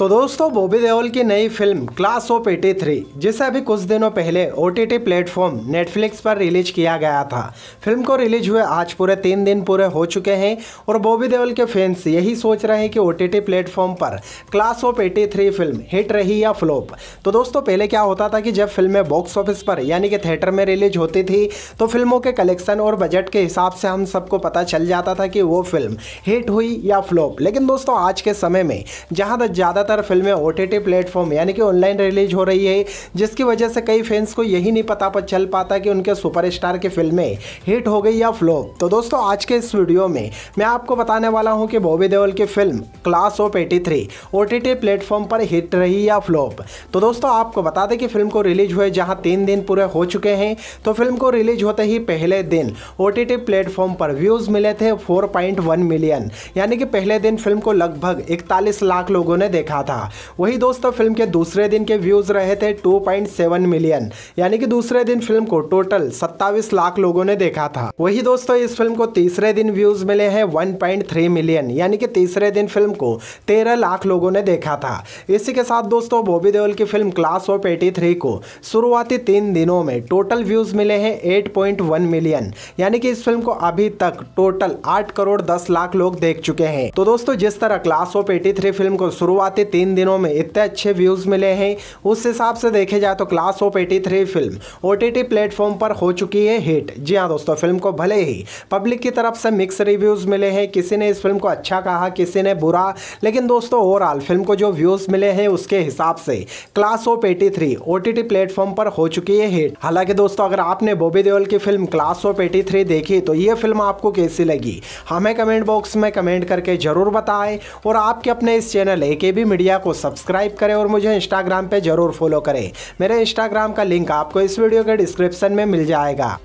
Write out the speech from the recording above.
तो दोस्तों बॉबी देओल की नई film class of eighty three जिसे अभी कुछ दिनों पहले O T T platform Netflix पर रिलीज किया गया था फिल्म को रिलीज हुए आज पूरे तीन दिन पूरे हो चुके हैं और बॉबी देओल के फैंस यही सोच रहे हैं कि ओ टी टी प्लेटफॉर्म पर class of eighty three film hit रही या फ्लॉप तो दोस्तों पहले क्या होता था कि जब फिल्में बॉक्स ऑफिस पर यानी कि थिएटर में रिलीज होती थी तो फिल्मों के कलेक्शन और बजट के हिसाब से हम सबको पता चल जाता था कि वो फिल्म हिट हुई या फ्लॉप लेकिन दोस्तों आज के समय में जहाँ ज़्यादातर लगातार फिल्में ओ टी प्लेटफॉर्म यानी कि ऑनलाइन रिलीज हो रही है जिसकी वजह से कई फैंस को यही नहीं पता पर चल पाता कि उनके सुपरस्टार की फिल्में हिट हो गई या फ्लॉप तो दोस्तों आज के इस वीडियो में मैं आपको बताने वाला हूँ कि बॉबी देओल की film class of eighty three O T T platform पर हिट रही या फ्लॉप तो दोस्तों आपको बता दें कि फिल्म को रिलीज हुए जहाँ तीन दिन पूरे हो चुके हैं तो फिल्म को रिलीज होते ही पहले दिन ओ टी टी प्लेटफॉर्म पर व्यूज़ मिले थे फोर पॉइंट वन मिलियन यानी कि पहले दिन फिल्म को लगभग इकतालीस लाख लोगों ने देखा रहा था वही दोस्तों फिल्म के दूसरे दिन के व्यूज़ रहे थे 2.7 मिलियन यानी कि दूसरे दिन फिल्म को टोटल 27 लाख लोगों ने देखा था वही दोस्तों इस फिल्म को तीसरे दिन व्यूज़ मिले हैं 1.3 मिलियन यानी कि तीसरे दिन फिल्म को 13 लाख लोगों ने देखा था इसी के साथ दोस्तों बॉबी देओल की फिल्म क्लास ऑफ एटी को शुरुआती तीन दिनों में टोटल व्यूज़ मिले हैं 8.1 मिलियन यानी कि इस फिल्म को अभी तक टोटल आठ करोड़ दस लाख लोग देख चुके हैं तो दोस्तों जिस तरह क्लास ऑफ एटी फिल्म को शुरुआती तीन दिनों में इतने अच्छे व्यूज़ मिले हैं उस हिसाब से देखे जाए तो class of eighty three film O T T platform पर हो चुकी है हिट जी हाँ दोस्तों फिल्म को भले ही पब्लिक की तरफ से मिक्स रिव्यूज़ मिले हैं किसी ने इस फिल्म को अच्छा कहा किसी ने बुरा लेकिन दोस्तों ओवरऑल फिल्म को जो व्यूज़ मिले हैं उसके हिसाब से class of eighty three O T T platform पर हो चुकी है हिट हालांकि दोस्तों अगर आपने बॉबी देओल की film class of eighty three देखी तो ये फिल्म आपको कैसी लगी हमें कमेंट बॉक्स में कमेंट करके जरूर बताएं और आपके अपने इस चैनल ए के बी मीडिया को सब्सक्राइब करें और मुझे इंस्टाग्राम पर जरूर फॉलो करें मेरे इंस्टाग्राम का लिंक आपको इस वीडियो के डिस्क्रिप्शन में मिल जाएगा